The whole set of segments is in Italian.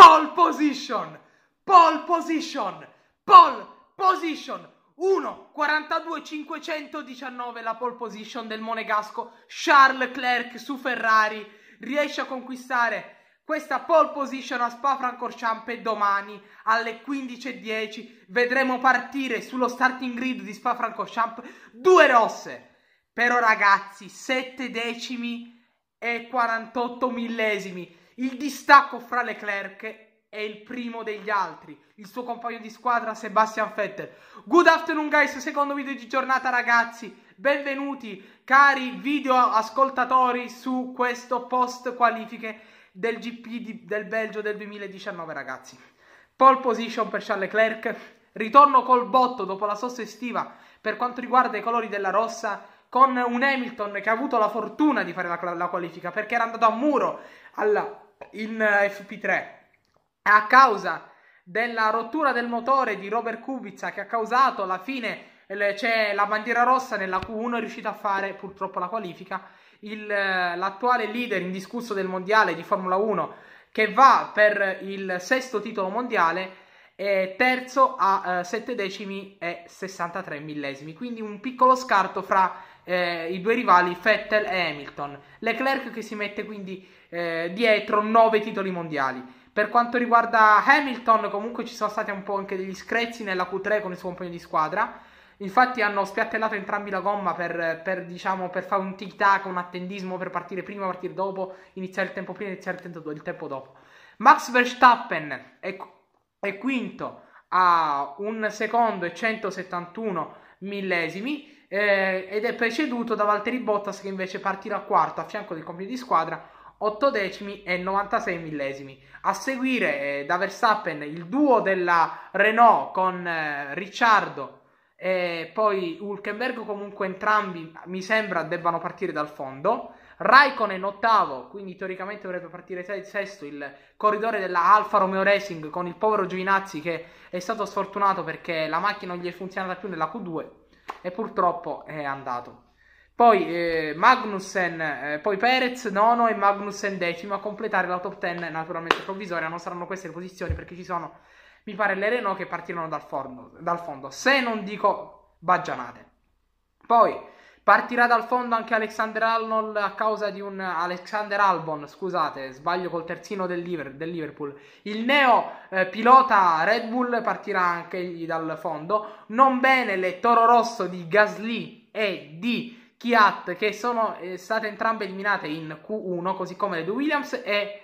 Pole position! Pole position! Pole position! 1, 42, 519 la pole position del monegasco Charles Leclerc su Ferrari. Riesce a conquistare questa pole position a Spa-Francorchamps e domani alle 15.10 vedremo partire sullo starting grid di Spa-Francorchamps due rosse. Però ragazzi, 7 decimi e 48 millesimi il distacco fra Leclerc è il primo degli altri, il suo compagno di squadra Sebastian Vettel. Good afternoon guys, secondo video di giornata ragazzi. Benvenuti cari video ascoltatori su questo post qualifiche del GP di, del Belgio del 2019 ragazzi. Pole position per Charles Leclerc, ritorno col botto dopo la sosta estiva per quanto riguarda i colori della rossa con un Hamilton che ha avuto la fortuna di fare la, la qualifica perché era andato a muro alla in FP3 eh, a causa della rottura del motore di Robert Kubica che ha causato alla fine c'è la bandiera rossa nella Q1 è riuscito a fare purtroppo la qualifica il, eh, l'attuale leader indiscusso del mondiale di Formula 1 che va per il sesto titolo mondiale e terzo a eh, 7 decimi e 63 millesimi, quindi un piccolo scarto fra eh, i due rivali Vettel e Hamilton. Leclerc che si mette quindi eh, dietro 9 titoli mondiali. Per quanto riguarda Hamilton, comunque ci sono stati un po' anche degli screzi nella Q3 con il suo compagno di squadra. Infatti hanno spiattellato entrambi la gomma per, per, diciamo, per fare un tic tac, un attendismo per partire prima, partire dopo, iniziare il tempo prima, iniziare il tempo, il tempo dopo. Max Verstappen è ecco, e quinto a un secondo e 171 millesimi eh, ed è preceduto da Valtteri Bottas che invece partirà quarto a fianco del compito di squadra 8 decimi e 96 millesimi. A seguire eh, da Verstappen il duo della Renault con eh, Ricciardo e poi Hulkenberg comunque entrambi mi sembra debbano partire dal fondo Raikkonen ottavo, quindi teoricamente dovrebbe partire sesto il corridore della Alfa Romeo Racing con il povero Giovinazzi che è stato sfortunato perché la macchina non gli è funzionata più nella Q2 e purtroppo è andato. Poi eh, Magnussen, eh, poi Perez nono e Magnussen decimo a completare la top 10 naturalmente provvisoria. Non saranno queste le posizioni perché ci sono, mi pare, le Renault che partiranno dal, dal fondo. Se non dico baggianate. Poi Partirà dal fondo anche Alexander Arnold a causa di un Alexander Albon, scusate, sbaglio col terzino del, Liverpool. Il neo eh, pilota Red Bull partirà anche dal fondo. Non bene le Toro Rosso di Gasly e di Kiat che sono eh, state entrambe eliminate in Q1, così come le due Williams e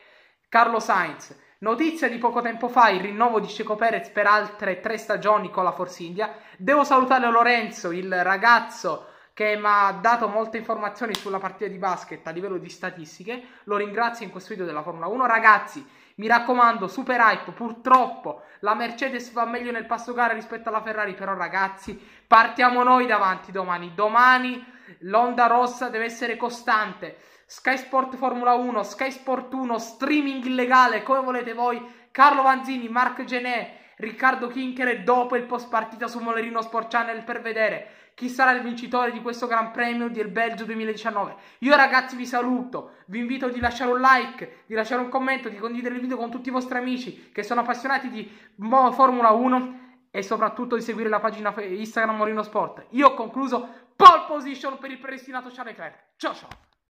Carlo Sainz. Notizia di poco tempo fa, il rinnovo di Ceco Perez per altre tre stagioni con la Force India. Devo salutare Lorenzo, il ragazzo che mi ha dato molte informazioni sulla partita di basket a livello di statistiche. Lo ringrazio in questo video della Formula 1. Ragazzi, mi raccomando, super hype. Purtroppo la Mercedes va meglio nel passo gara rispetto alla Ferrari, però ragazzi, partiamo noi davanti domani. Domani l'onda rossa deve essere costante. Sky Sport Formula 1, Sky Sport 1, streaming illegale, come volete voi. Carlo Vanzini, Marc Genè Riccardo Kinkere dopo il post partita su Molerino Sport Channel per vedere chi sarà il vincitore di questo Gran Premio del Belgio 2019. Io ragazzi vi saluto, vi invito di lasciare un like, di lasciare un commento, di condividere il video con tutti i vostri amici che sono appassionati di Formula 1 e soprattutto di seguire la pagina Instagram Molerino Sport. Io ho concluso pole position per il predestinato Charles Leclerc. Ciao ciao!